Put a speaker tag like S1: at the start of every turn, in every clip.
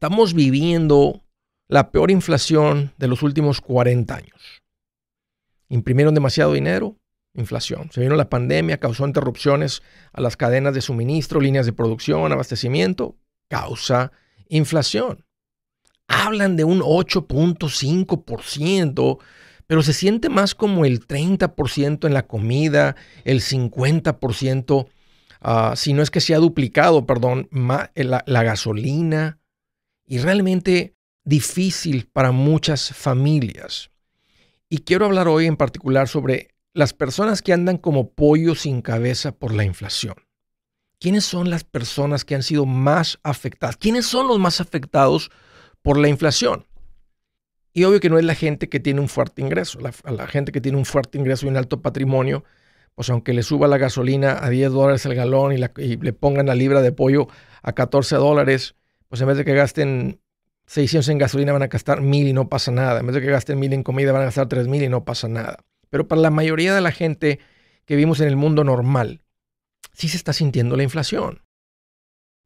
S1: Estamos viviendo la peor inflación de los últimos 40 años. Imprimieron demasiado dinero, inflación. Se vino la pandemia, causó interrupciones a las cadenas de suministro, líneas de producción, abastecimiento, causa inflación. Hablan de un 8.5%, pero se siente más como el 30% en la comida, el 50%, ah, si no es que se ha duplicado, perdón, eh, la gasolina, y realmente difícil para muchas familias. Y quiero hablar hoy en particular sobre las personas que andan como pollo sin cabeza por la inflación. ¿Quiénes son las personas que han sido más afectadas? ¿Quiénes son los más afectados por la inflación? Y obvio que no es la gente que tiene un fuerte ingreso. La, la gente que tiene un fuerte ingreso y un alto patrimonio, pues aunque le suba la gasolina a 10 dólares el galón y, y le pongan la libra de pollo a 14 dólares, pues en vez de que gasten 600 en gasolina van a gastar 1000 y no pasa nada. En vez de que gasten 1000 en comida van a gastar 3000 y no pasa nada. Pero para la mayoría de la gente que vivimos en el mundo normal, sí se está sintiendo la inflación.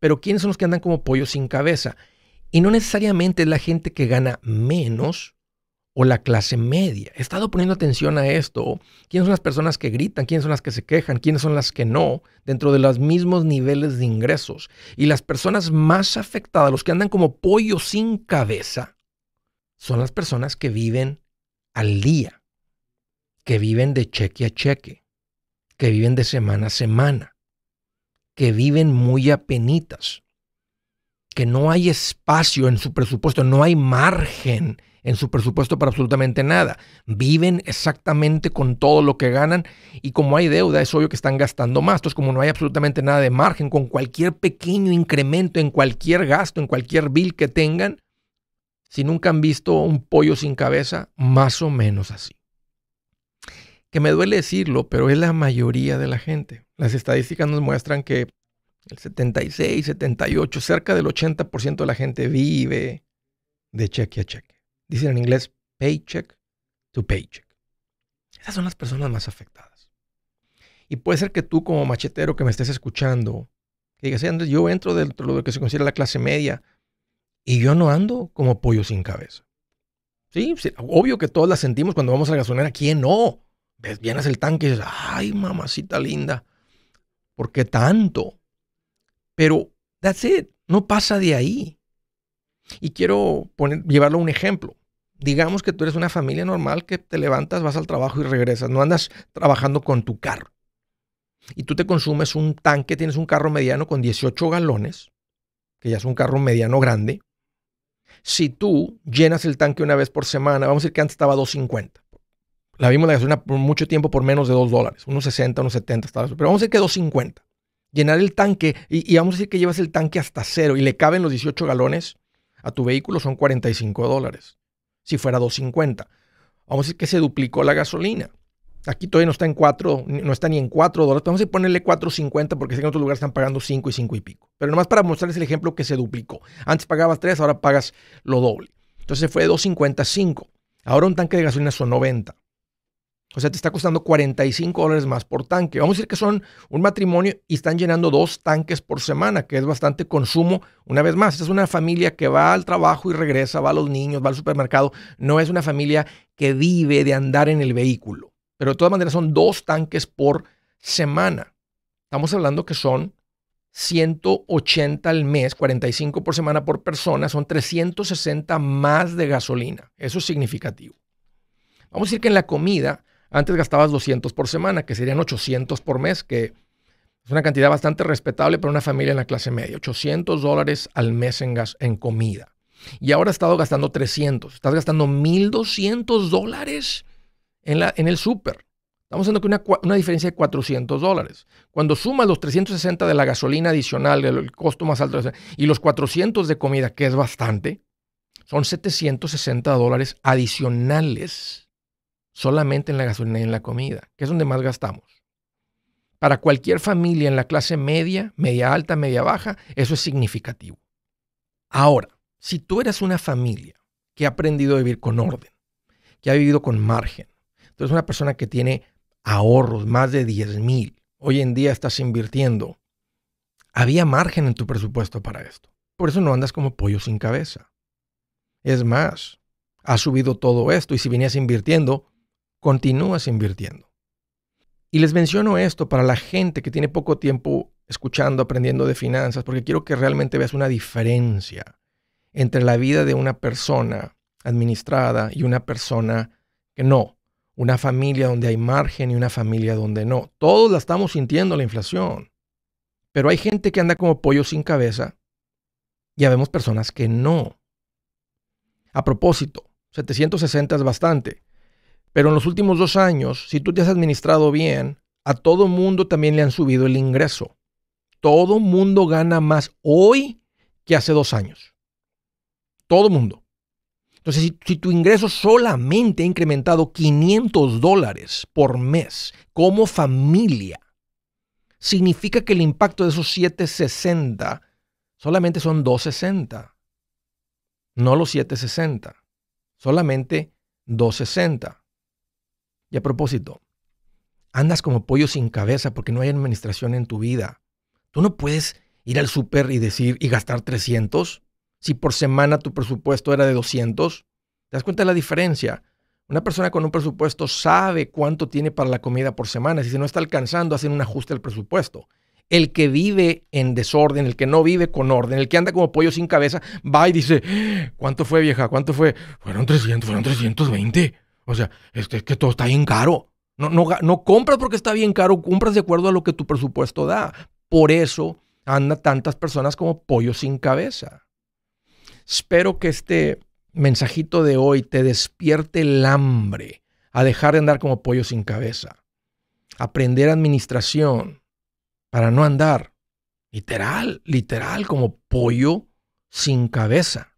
S1: Pero ¿quiénes son los que andan como pollos sin cabeza? Y no necesariamente es la gente que gana menos o la clase media. He estado poniendo atención a esto. ¿Quiénes son las personas que gritan? ¿Quiénes son las que se quejan? ¿Quiénes son las que no? Dentro de los mismos niveles de ingresos. Y las personas más afectadas, los que andan como pollo sin cabeza, son las personas que viven al día, que viven de cheque a cheque, que viven de semana a semana, que viven muy apenitas que no hay espacio en su presupuesto, no hay margen en su presupuesto para absolutamente nada. Viven exactamente con todo lo que ganan y como hay deuda, es obvio que están gastando más. Entonces, como no hay absolutamente nada de margen, con cualquier pequeño incremento en cualquier gasto, en cualquier bill que tengan, si nunca han visto un pollo sin cabeza, más o menos así. Que me duele decirlo, pero es la mayoría de la gente. Las estadísticas nos muestran que el 76, 78, cerca del 80% de la gente vive de cheque a cheque. Dicen en inglés paycheck to paycheck. Esas son las personas más afectadas. Y puede ser que tú como machetero que me estés escuchando, que digas, eh, Andrés, yo entro dentro de lo que se considera la clase media y yo no ando como pollo sin cabeza. Sí, obvio que todos la sentimos cuando vamos a la gasolinera ¿Quién no? Ves, el tanque y dices, ay, mamacita linda, ¿por qué tanto? Pero that's it, no pasa de ahí. Y quiero poner, llevarlo a un ejemplo. Digamos que tú eres una familia normal que te levantas, vas al trabajo y regresas. No andas trabajando con tu carro. Y tú te consumes un tanque, tienes un carro mediano con 18 galones, que ya es un carro mediano grande. Si tú llenas el tanque una vez por semana, vamos a decir que antes estaba 250. La vimos la gasolina por mucho tiempo por menos de 2 dólares, unos 60, unos 70 pero vamos a decir que 250 llenar el tanque, y, vamos a decir que llevas el tanque hasta cero y le caben los 18 galones a tu vehículo, son 45 dólares. Si fuera 250. Vamos a decir que se duplicó la gasolina. Aquí todavía no está en 4, no está ni en 4 dólares. Vamos a ponerle 4.50 porque sé que en otros lugares están pagando 5 y 5 y pico. Pero nomás para mostrarles el ejemplo que se duplicó. Antes pagabas 3, ahora pagas lo doble. Entonces fue de 2.55. Ahora un tanque de gasolina son 90. O sea, te está costando 45 dólares más por tanque. Vamos a decir que son un matrimonio y están llenando dos tanques por semana, que es bastante consumo. Una vez más, es una familia que va al trabajo y regresa, va a los niños, va al supermercado. No es una familia que vive de andar en el vehículo. Pero de todas maneras son dos tanques por semana. Estamos hablando que son 180 al mes, 45 por semana por persona, son 360 más de gasolina. Eso es significativo. Vamos a decir que en la comida antes gastabas 200 por semana, que serían 800 por mes, que es una cantidad bastante respetable para una familia en la clase media. 800 dólares al mes en, gas, en comida. Y ahora has estado gastando 300. Estás gastando 1.200 dólares en, en el súper. Estamos hablando que una, diferencia de 400 dólares. Cuando sumas los 360 de la gasolina adicional, el, el costo más alto, y los 400 de comida, que es bastante, son 760 dólares adicionales solamente en la gasolina y en la comida, que es donde más gastamos. Para cualquier familia en la clase media, media alta, media baja, eso es significativo. Ahora, si tú eres una familia que ha aprendido a vivir con orden, que ha vivido con margen, tú eres una persona que tiene ahorros, más de 10 mil, hoy en día estás invirtiendo, había margen en tu presupuesto para esto. Por eso no andas como pollo sin cabeza. Es más, has subido todo esto y si venías invirtiendo, continúas invirtiendo. Y les menciono esto para la gente que tiene poco tiempo escuchando, aprendiendo de finanzas, porque quiero que realmente veas una diferencia entre la vida de una persona administrada y una persona que no. Una familia donde hay margen y una familia donde no. Todos la estamos sintiendo la inflación. Pero hay gente que anda como pollo sin cabeza y habemos personas que no. A propósito, 760 es bastante. Pero en los últimos dos años, si tú te has administrado bien, a todo mundo también le han subido el ingreso. Todo mundo gana más hoy que hace dos años. Todo mundo. Entonces, si, tu ingreso solamente ha incrementado 500 dólares por mes como familia, significa que el impacto de esos 760 solamente son 260. No los 760, solamente 260. Y a propósito, andas como pollo sin cabeza porque no hay administración en tu vida. Tú no puedes ir al súper y decir y gastar 300 si por semana tu presupuesto era de 200. ¿Te das cuenta de la diferencia? Una persona con un presupuesto sabe cuánto tiene para la comida por semana. Si no está alcanzando, hacen un ajuste al presupuesto. El que vive en desorden, el que no vive con orden, el que anda como pollo sin cabeza, va y dice, ¡Ah! ¿cuánto fue vieja? ¿Cuánto fue? Fueron 300, fueron 320. O sea, es que, todo está bien caro. No, no, no compras porque está bien caro, compras de acuerdo a lo que tu presupuesto da. Por eso anda tantas personas como pollo sin cabeza. Espero que este mensajito de hoy te despierte el hambre a dejar de andar como pollo sin cabeza. Aprender administración para no andar literal, literal como pollo sin cabeza.